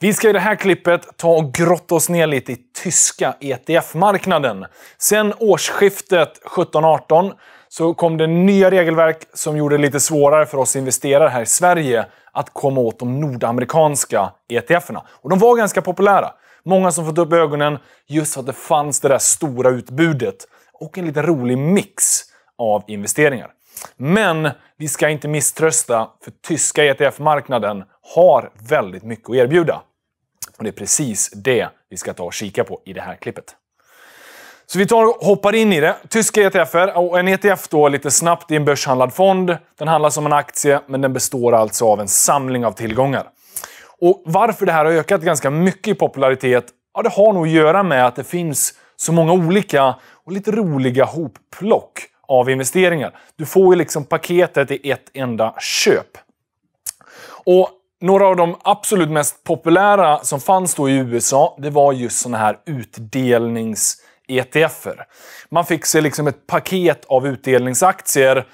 Vi ska i det här klippet ta och grotta oss ner lite i tyska ETF-marknaden. Sen årsskiftet 17-18 så kom det nya regelverk som gjorde det lite svårare för oss investerare här i Sverige att komma åt de nordamerikanska ETF-erna. Och de var ganska populära. Många som fått upp ögonen just för att det fanns det där stora utbudet och en lite rolig mix av investeringar. Men vi ska inte misströsta, för tyska ETF-marknaden har väldigt mycket att erbjuda. Och Det är precis det vi ska ta och kika på i det här klippet. Så vi tar och hoppar in i det. Tyska ETFer. Och en ETF då lite snabbt är en börshandlad fond. Den handlas som en aktie, men den består alltså av en samling av tillgångar. Och Varför det här har ökat ganska mycket i popularitet ja, det har nog att göra med att det finns så många olika och lite roliga hopplock av investeringar. Du får ju liksom paketet i ett enda köp. Och några av de absolut mest populära som fanns då i USA, det var just sådana här utdelnings-ETFer. Man fick sig liksom ett paket av utdelningsaktier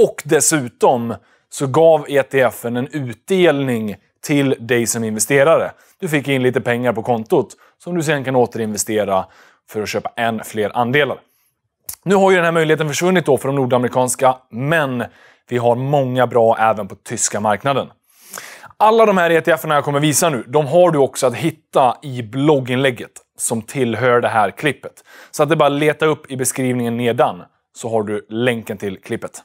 och dessutom så gav ETFen en utdelning till dig som investerare. Du fick in lite pengar på kontot som du sen kan återinvestera för att köpa än fler andelar. Nu har ju den här möjligheten försvunnit då för de nordamerikanska, men vi har många bra även på tyska marknaden. Alla de här ETFerna jag kommer visa nu, de har du också att hitta i blogginlägget som tillhör det här klippet. Så att det bara att leta upp i beskrivningen nedan så har du länken till klippet.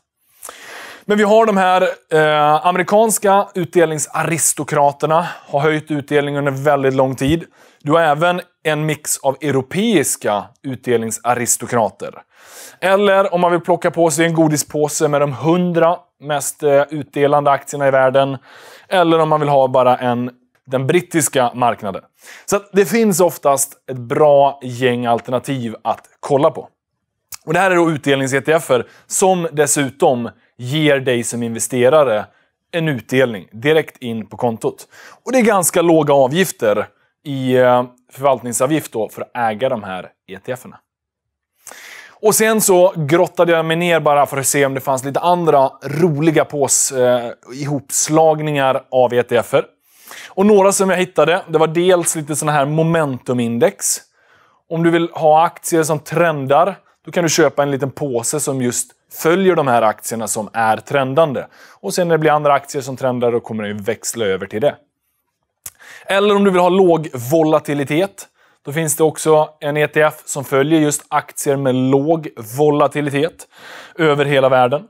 Men vi har de här eh, amerikanska utdelningsaristokraterna. Har höjt utdelningen under väldigt lång tid. Du har även en mix av europeiska utdelningsaristokrater. Eller om man vill plocka på sig en godispåse med de hundra mest eh, utdelande aktierna i världen. Eller om man vill ha bara en, den brittiska marknaden. Så det finns oftast ett bra gäng alternativ att kolla på. Och Det här är då utdelnings-ETFer som dessutom ger dig som investerare en utdelning direkt in på kontot. Och Det är ganska låga avgifter i eh, förvaltningsavgift då för att äga de här ETFerna. Och sen så grottade jag mig ner bara för att se om det fanns lite andra roliga pås, eh, ihopslagningar av ETFer. Och några som jag hittade, det var dels lite sådana här momentumindex. Om du vill ha aktier som trendar, då kan du köpa en liten påse som just följer de här aktierna som är trendande. Och sen när det blir andra aktier som trendar, då kommer den växla över till det. Eller om du vill ha låg volatilitet, då finns det också en ETF som följer just aktier med låg volatilitet över hela världen.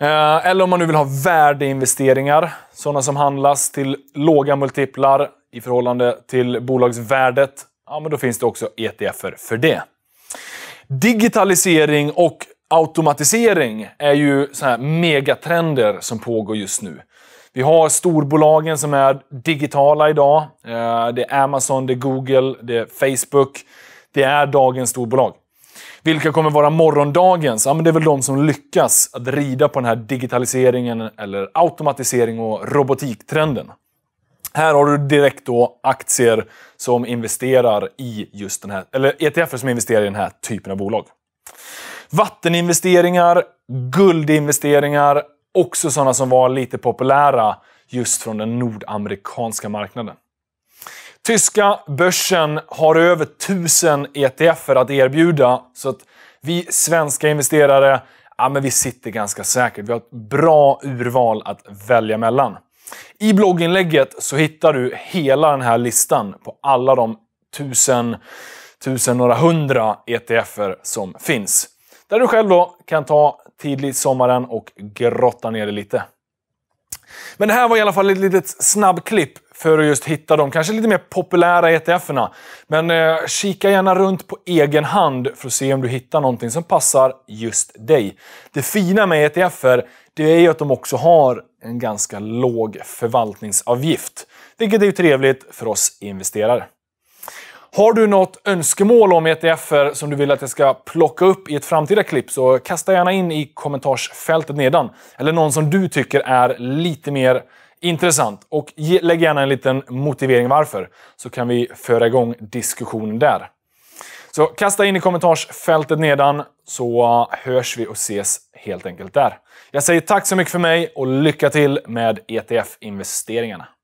Eh, eller om man nu vill ha värdeinvesteringar, sådana som handlas till låga multiplar i förhållande till bolagsvärdet. Ja, men då finns det också ETFer för det. Digitalisering och automatisering är ju så här megatrender som pågår just nu. Vi har storbolagen som är digitala idag. Eh, det är Amazon, det är Google, det är Facebook. Det är dagens storbolag. Vilka kommer vara morgondagens? Ja, men det är väl de som lyckas att rida på den här digitaliseringen eller automatisering och robotiktrenden. Här har du direkt då aktier som investerar i just den här, eller ETF som investerar i den här typen av bolag. Vatteninvesteringar, guldinvesteringar, Också sådana som var lite populära just från den nordamerikanska marknaden. Tyska börsen har över 1000 ETFer att erbjuda, så att vi svenska investerare ja, men vi sitter ganska säkert. Vi har ett bra urval att välja mellan. I blogginlägget så hittar du hela den här listan på alla de 1000 tusen, några hundra ETFer som finns. Där du själv då kan ta tidigt sommaren och grotta ner dig lite. Men det här var i alla fall ett litet snabbklipp för att just hitta de kanske lite mer populära ETF-erna. Men eh, kika gärna runt på egen hand för att se om du hittar någonting som passar just dig. Det fina med ETF-er är ju att de också har en ganska låg förvaltningsavgift. Vilket är ju trevligt för oss investerare. Har du något önskemål om ETFer som du vill att jag ska plocka upp i ett framtida klipp så kasta gärna in i kommentarsfältet nedan. Eller någon som du tycker är lite mer intressant. Och ge, lägg gärna en liten motivering varför, så kan vi föra igång diskussionen där. Så kasta in i kommentarsfältet nedan så hörs vi och ses helt enkelt där. Jag säger tack så mycket för mig och lycka till med ETF-investeringarna.